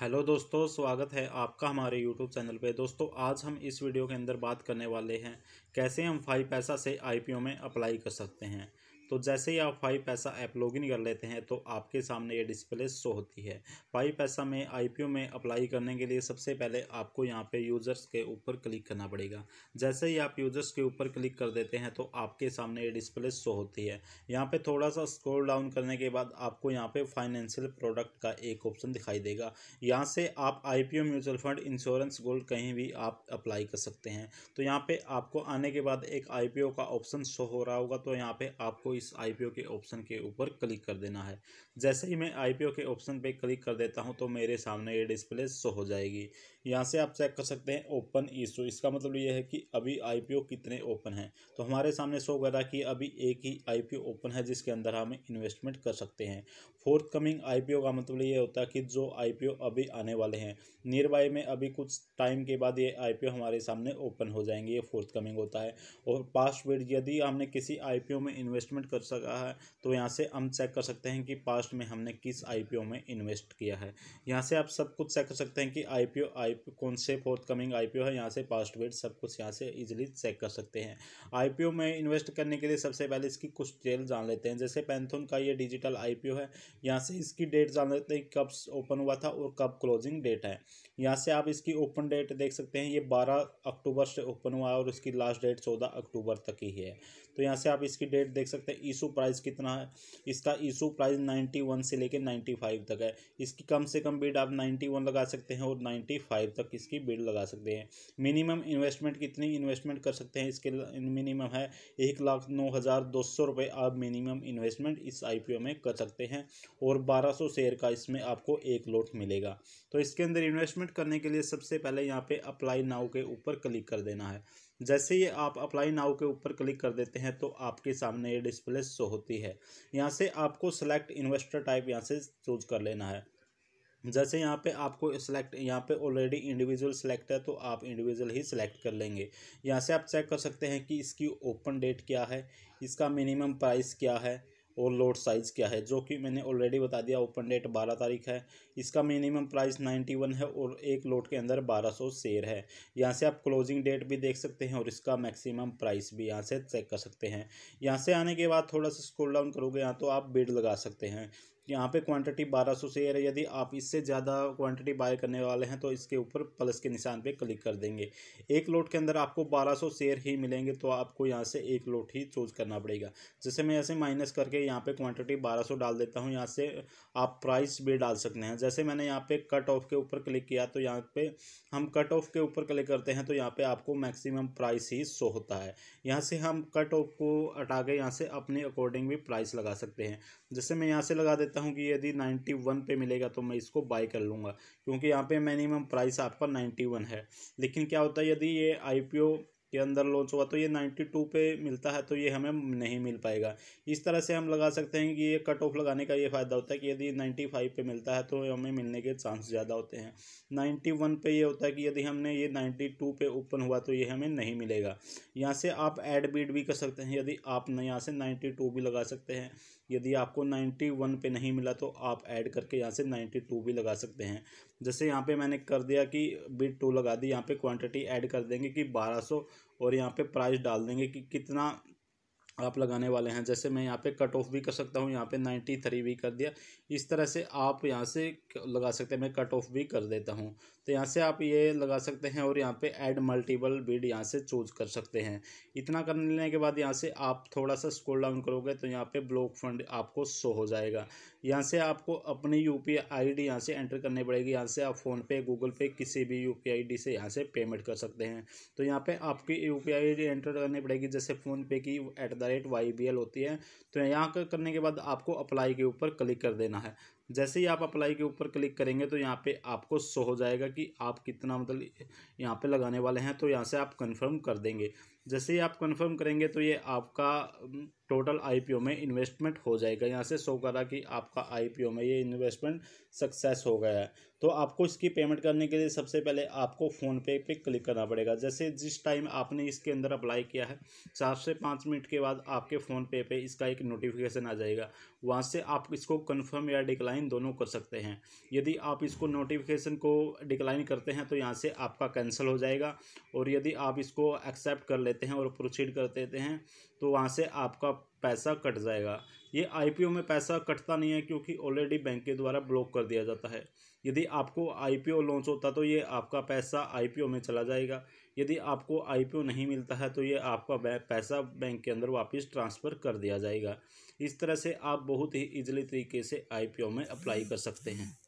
hello दोस्तों स्वागत है आपका हमारे यूट्यूब चैनल पे दोस्तों आज हम इस वीडियो के अंदर बात करने वाले हैं कैसे हम फाइव पैसा से आईपीओ में अप्लाई कर सकते हैं तो जैसे ही आप फाइव पैसा ऐप लॉगिन कर लेते हैं तो आपके सामने ये डिस्प्ले शो होती है फाइव पैसा में आईपीओ में अप्लाई करने के लिए सबसे पहले आपको यहाँ पे यूज़र्स के ऊपर क्लिक करना पड़ेगा जैसे ही आप यूज़र्स के ऊपर क्लिक कर देते हैं तो आपके सामने ये डिस्प्ले शो होती है यहाँ पर थोड़ा सा स्क्रोल डाउन करने के बाद आपको यहाँ पर फाइनेंशियल प्रोडक्ट का एक ऑप्शन दिखाई देगा यहाँ से आप आई म्यूचुअल फंड इंश्योरेंस गोल्ड कहीं भी आप अप्लाई कर सकते हैं तो यहाँ पर आपको आने के बाद एक आई का ऑप्शन शो हो रहा होगा तो यहाँ पर आपको इस आई के ऑप्शन के ऊपर क्लिक कर देना है जैसे ही मैं आई के ऑप्शन पे क्लिक कर देता हूं तो मेरे सामने ये डिस्प्ले शो हो जाएगी यहां से आप चेक कर सकते हैं ओपन ईशू इसका मतलब ये है कि अभी आई कितने ओपन हैं तो हमारे सामने शो कर रहा कि अभी एक ही आई ओपन है जिसके अंदर हमें इन्वेस्टमेंट कर सकते हैं फोर्थ कमिंग आई का मतलब ये होता है कि जो आई अभी आने वाले हैं नियर बाई में अभी कुछ टाइम के बाद ये आई हमारे सामने ओपन हो जाएंगे ये फोर्थ कमिंग होता है और पास्ट वेट यदि हमने किसी आई में इन्वेस्टमेंट इन्वेस्टमेंट कर सका है तो यहाँ से हम चेक कर सकते हैं कि पास्ट में हमने किस आईपीओ में इन्वेस्ट किया है यहाँ से आप सब कुछ चेक कर सकते हैं कि आईपीओ आई कौन से फोर्थ कमिंग आईपीओ है यहाँ से पास्ट वेट सब कुछ यहाँ से इजिली चेक कर सकते हैं आईपीओ में इन्वेस्ट करने के लिए सबसे पहले इसकी कुछ डिटेल जान लेते हैं जैसे पैंथोन का ये डिजिटल आईपीओ है यहाँ से इसकी डेट जान लेते हैं कब ओपन हुआ था और कब क्लोजिंग डेट है यहाँ से आप इसकी ओपन डेट देख सकते हैं ये बारह अक्टूबर से ओपन हुआ है और इसकी लास्ट डेट चौदह अक्टूबर तक ही है तो यहाँ से आप इसकी डेट देख सकते हैं ईशू प्राइस कितना है इसका ईशू प्राइस नाइन्टी वन से लेकर नाइन्टी फाइव तक है इसकी कम से कम बिड आप नाइन्टी वन लगा सकते हैं और नाइन्टी फाइव तक इसकी बिड लगा सकते हैं मिनिमम इन्वेस्टमेंट कितनी इन्वेस्टमेंट कर सकते हैं इसके मिनिमम है एक लाख नौ हज़ार दो सौ रुपये आप मिनिमम इन्वेस्टमेंट इस आई में कर सकते हैं और बारह सौ शेयर का इसमें आपको एक लोट मिलेगा तो इसके अंदर इन्वेस्टमेंट करने के लिए सबसे पहले यहाँ पर अप्लाई नाउ के ऊपर क्लिक कर देना है जैसे ही आप अप्लाई नाउ के ऊपर क्लिक कर देते हैं तो आपके सामने ये डिस्प्ले डिस्प्ले शो होती है यहाँ से आपको सेलेक्ट इन्वेस्टर टाइप यहाँ से चूज कर लेना है जैसे यहाँ पे आपको सेलेक्ट यहाँ पे ऑलरेडी इंडिविजुअल सेलेक्ट है तो आप इंडिविजुअल ही सिलेक्ट कर लेंगे यहाँ से आप चेक कर सकते हैं कि इसकी ओपन डेट क्या है इसका मिनिमम प्राइस क्या है और लोड साइज़ क्या है जो कि मैंने ऑलरेडी बता दिया ओपन डेट बारह तारीख है इसका मिनिमम प्राइस नाइन्टी वन है और एक लोड के अंदर बारह सौ शेयर है यहाँ से आप क्लोजिंग डेट भी देख सकते हैं और इसका मैक्सिमम प्राइस भी यहाँ से चेक कर सकते हैं यहाँ से आने के बाद थोड़ा सा स्कोल डाउन करोगे यहाँ तो आप बिड लगा सकते हैं यहाँ पे क्वांटिटी 1200 शेयर है यदि आप इससे ज़्यादा क्वांटिटी बाय करने वाले हैं तो इसके ऊपर प्लस के निशान पे क्लिक कर देंगे एक लोट के अंदर आपको 1200 शेयर ही मिलेंगे तो आपको यहाँ से एक लोट ही चूज करना पड़ेगा जैसे मैं ऐसे माइनस करके यहाँ पे क्वांटिटी 1200 डाल देता हूँ यहाँ से आप प्राइस भी डाल सकते हैं जैसे मैंने यहाँ पे कट ऑफ के ऊपर क्लिक किया तो यहाँ पे हम कट ऑफ के ऊपर क्लिक करते हैं तो यहाँ पे आपको मैक्सिमम प्राइस ही सो होता है यहाँ से हम कट ऑफ को हटा के यहाँ से अपने अकॉर्डिंग भी प्राइस लगा सकते हैं जैसे मैं यहाँ से लगा देता सकता हूँ कि यदि नाइन्टी वन पे मिलेगा तो मैं इसको बाई कर लूँगा क्योंकि यहाँ पे मिनिमम प्राइस आपका नाइन्टी वन है लेकिन क्या होता है यदि ये आई के अंदर लॉन्च हुआ तो ये नाइन्टी टू पे मिलता है तो ये हमें नहीं मिल पाएगा इस तरह से हम लगा सकते हैं कि ये कट ऑफ लगाने का ये फ़ायदा होता है कि यदि नाइन्टी फाइव पे मिलता है तो हमें मिलने के चांस ज़्यादा होते हैं नाइन्टी वन पे ये होता है कि यदि हमने ये नाइन्टी टू पे ओपन हुआ तो ये हमें नहीं मिलेगा यहाँ से आप एड बीड भी कर सकते हैं यदि आप यहाँ से नाइन्टी टू भी लगा सकते हैं यदि आपको नाइन्टी वन पे नहीं मिला तो आप ऐड करके यहाँ से नाइन्टी टू भी लगा सकते हैं जैसे यहाँ पे मैंने कर दिया कि बीट टू लगा दी यहाँ पे क्वांटिटी ऐड कर देंगे कि बारह सौ और यहाँ पे प्राइस डाल देंगे कि कितना आप लगाने वाले हैं जैसे मैं यहाँ पे कट ऑफ भी कर सकता हूँ यहाँ पे नाइन्टी थ्री भी कर दिया इस तरह से आप यहाँ से लगा सकते हैं मैं कट ऑफ भी कर देता हूँ तो यहाँ से आप ये लगा सकते हैं और यहाँ पे ऐड मल्टीपल बीड यहाँ से चूज कर सकते हैं इतना करने लेने के बाद यहाँ से आप थोड़ा सा स्क्रोल डाउन करोगे तो यहाँ पे ब्लॉक फंड आपको शो हो जाएगा यहाँ से आपको अपनी यू पी आई डी यहाँ से एंटर करनी पड़ेगी यहाँ से आप फ़ोनपे गूगल पे किसी भी यू पी आई डी से यहाँ से पेमेंट कर सकते हैं तो यहाँ पर आपकी U P I D enter करनी पड़ेगी जैसे फ़ोनपे की at the the rate Y B L होती है तो यहाँ करने के बाद आपको अप्लाई के ऊपर क्लिक कर देना है जैसे ही आप अप्लाई के ऊपर क्लिक करेंगे तो यहाँ पे आपको शो हो जाएगा कि आप कितना मतलब यहाँ पे लगाने वाले हैं तो यहाँ से आप कंफर्म कर देंगे जैसे ही आप कंफर्म करेंगे तो ये आपका टोटल आईपीओ में इन्वेस्टमेंट हो जाएगा यहाँ से शो करा कि आपका आईपीओ में ये इन्वेस्टमेंट सक्सेस हो गया है तो आपको इसकी पेमेंट करने के लिए सबसे पहले आपको फ़ोनपे पे क्लिक करना पड़ेगा जैसे जिस टाइम आपने इसके अंदर अप्लाई किया है चार से पाँच मिनट के बाद आपके फ़ोनपे पे इसका एक नोटिफिकेशन आ जाएगा वहाँ से आप इसको कन्फर्म या डिक्लाइन डिक्लाइन दोनों कर सकते हैं यदि आप इसको नोटिफिकेशन को डिक्लाइन करते हैं तो यहाँ से आपका कैंसिल हो जाएगा और यदि आप इसको एक्सेप्ट कर लेते हैं और प्रोसीड कर देते हैं तो वहाँ से आपका पैसा कट जाएगा ये आईपीओ में पैसा कटता नहीं है क्योंकि ऑलरेडी बैंक के द्वारा ब्लॉक कर दिया जाता है यदि आपको आईपीओ लॉन्च होता तो ये आपका पैसा आईपीओ में चला जाएगा यदि आपको आई नहीं मिलता है तो ये आपका पैसा बैंक के अंदर वापस ट्रांसफ़र कर दिया जाएगा इस तरह से आप बहुत ही ईजिली तरीके से आई में अप्लाई कर सकते हैं